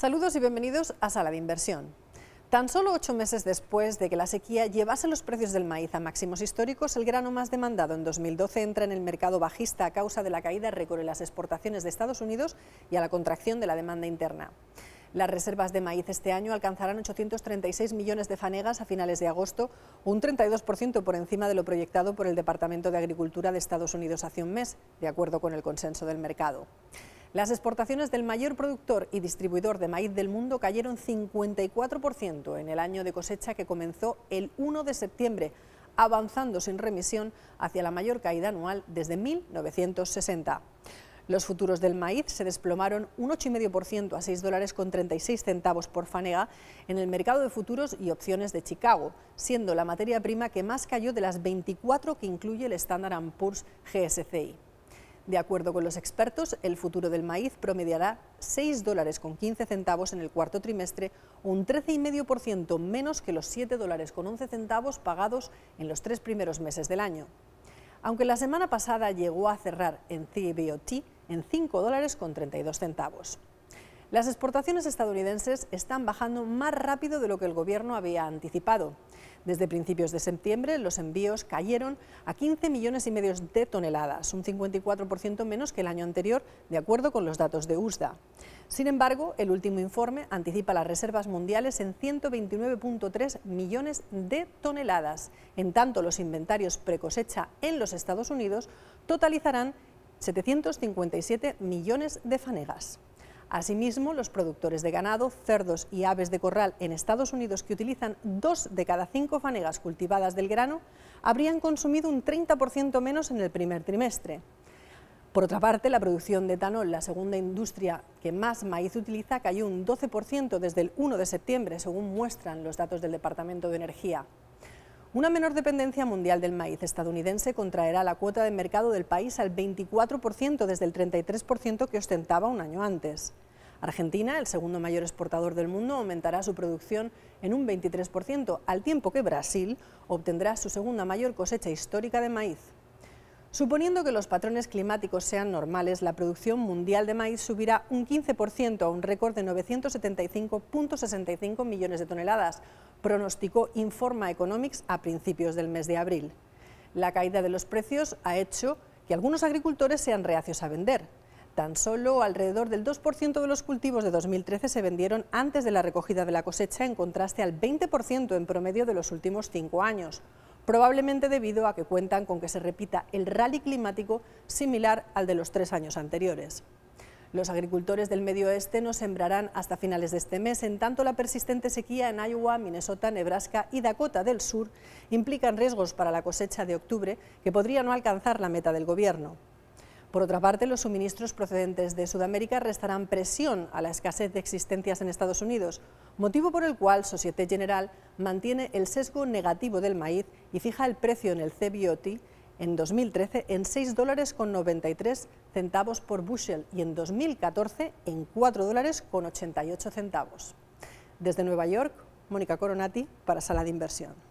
Saludos y bienvenidos a Sala de Inversión. Tan solo ocho meses después de que la sequía llevase los precios del maíz a máximos históricos, el grano más demandado en 2012 entra en el mercado bajista a causa de la caída récord en las exportaciones de Estados Unidos y a la contracción de la demanda interna. Las reservas de maíz este año alcanzarán 836 millones de fanegas a finales de agosto, un 32% por encima de lo proyectado por el Departamento de Agricultura de Estados Unidos hace un mes, de acuerdo con el consenso del mercado. Las exportaciones del mayor productor y distribuidor de maíz del mundo cayeron 54% en el año de cosecha que comenzó el 1 de septiembre, avanzando sin remisión hacia la mayor caída anual desde 1960. Los futuros del maíz se desplomaron un 8,5% a 6 dólares con 36 centavos por fanega en el mercado de futuros y opciones de Chicago, siendo la materia prima que más cayó de las 24 que incluye el Standard Poor's GSCI. De acuerdo con los expertos, el futuro del maíz promediará 6 dólares con 15 centavos en el cuarto trimestre, un 13,5% menos que los 7 dólares con 11 centavos pagados en los tres primeros meses del año. Aunque la semana pasada llegó a cerrar en CBOT en 5 dólares con 32 centavos. Las exportaciones estadounidenses están bajando más rápido de lo que el gobierno había anticipado. Desde principios de septiembre, los envíos cayeron a 15 millones y medio de toneladas, un 54% menos que el año anterior, de acuerdo con los datos de USDA. Sin embargo, el último informe anticipa las reservas mundiales en 129.3 millones de toneladas. En tanto, los inventarios precosecha en los Estados Unidos totalizarán 757 millones de fanegas. Asimismo, los productores de ganado, cerdos y aves de corral en Estados Unidos que utilizan dos de cada cinco fanegas cultivadas del grano habrían consumido un 30% menos en el primer trimestre. Por otra parte, la producción de etanol, la segunda industria que más maíz utiliza, cayó un 12% desde el 1 de septiembre, según muestran los datos del Departamento de Energía. Una menor dependencia mundial del maíz estadounidense contraerá la cuota de mercado del país al 24% desde el 33% que ostentaba un año antes. Argentina, el segundo mayor exportador del mundo, aumentará su producción en un 23%, al tiempo que Brasil obtendrá su segunda mayor cosecha histórica de maíz. Suponiendo que los patrones climáticos sean normales, la producción mundial de maíz subirá un 15% a un récord de 975.65 millones de toneladas, pronosticó Informa Economics a principios del mes de abril. La caída de los precios ha hecho que algunos agricultores sean reacios a vender. Tan solo alrededor del 2% de los cultivos de 2013 se vendieron antes de la recogida de la cosecha, en contraste al 20% en promedio de los últimos cinco años probablemente debido a que cuentan con que se repita el rally climático similar al de los tres años anteriores. Los agricultores del medio oeste no sembrarán hasta finales de este mes, en tanto la persistente sequía en Iowa, Minnesota, Nebraska y Dakota del Sur implican riesgos para la cosecha de octubre que podría no alcanzar la meta del gobierno. Por otra parte, los suministros procedentes de Sudamérica restarán presión a la escasez de existencias en Estados Unidos, motivo por el cual Societe General mantiene el sesgo negativo del maíz y fija el precio en el CBOT en 2013 en 6,93 dólares con centavos por bushel y en 2014 en 4,88 dólares con centavos. Desde Nueva York, Mónica Coronati para Sala de Inversión.